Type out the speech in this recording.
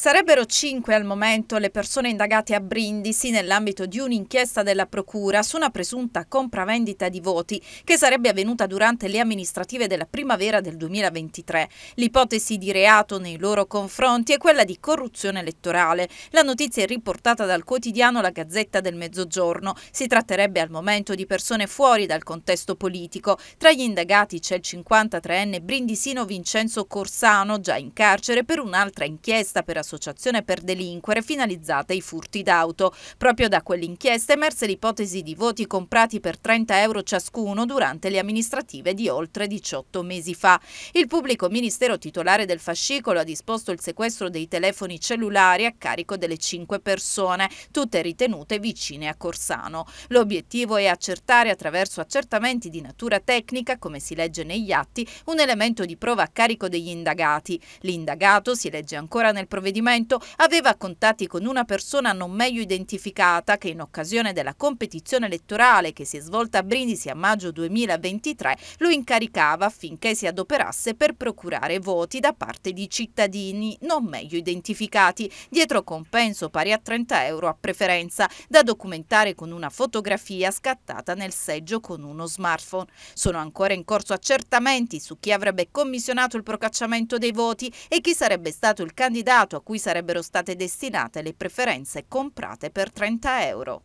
Sarebbero cinque al momento le persone indagate a Brindisi nell'ambito di un'inchiesta della Procura su una presunta compravendita di voti che sarebbe avvenuta durante le amministrative della primavera del 2023. L'ipotesi di reato nei loro confronti è quella di corruzione elettorale. La notizia è riportata dal quotidiano La Gazzetta del Mezzogiorno. Si tratterebbe al momento di persone fuori dal contesto politico. Tra gli indagati c'è il 53enne brindisino Vincenzo Corsano, già in carcere per un'altra inchiesta per associazione per delinquere finalizzata ai furti d'auto. Proprio da quell'inchiesta emerse l'ipotesi di voti comprati per 30 euro ciascuno durante le amministrative di oltre 18 mesi fa. Il pubblico ministero titolare del fascicolo ha disposto il sequestro dei telefoni cellulari a carico delle 5 persone, tutte ritenute vicine a Corsano. L'obiettivo è accertare attraverso accertamenti di natura tecnica, come si legge negli atti, un elemento di prova a carico degli indagati. L'indagato, si legge ancora nel provvedimento, procedimento aveva contatti con una persona non meglio identificata che in occasione della competizione elettorale che si è svolta a Brindisi a maggio 2023 lo incaricava affinché si adoperasse per procurare voti da parte di cittadini non meglio identificati, dietro compenso pari a 30 euro a preferenza, da documentare con una fotografia scattata nel seggio con uno smartphone. Sono ancora in corso accertamenti su chi avrebbe commissionato il procacciamento dei voti e chi sarebbe stato il candidato a cui sarebbero state destinate le preferenze comprate per 30 euro.